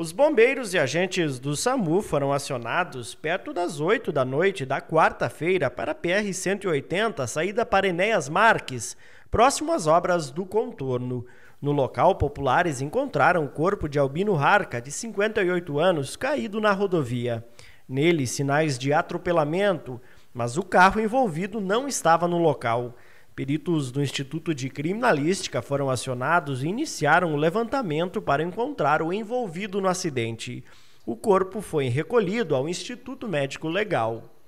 Os bombeiros e agentes do SAMU foram acionados perto das 8 da noite da quarta-feira para a PR-180, saída para Enéas Marques, próximo às obras do contorno. No local, populares encontraram o corpo de Albino Harca, de 58 anos, caído na rodovia. Nele, sinais de atropelamento, mas o carro envolvido não estava no local. Peritos do Instituto de Criminalística foram acionados e iniciaram o levantamento para encontrar o envolvido no acidente. O corpo foi recolhido ao Instituto Médico Legal.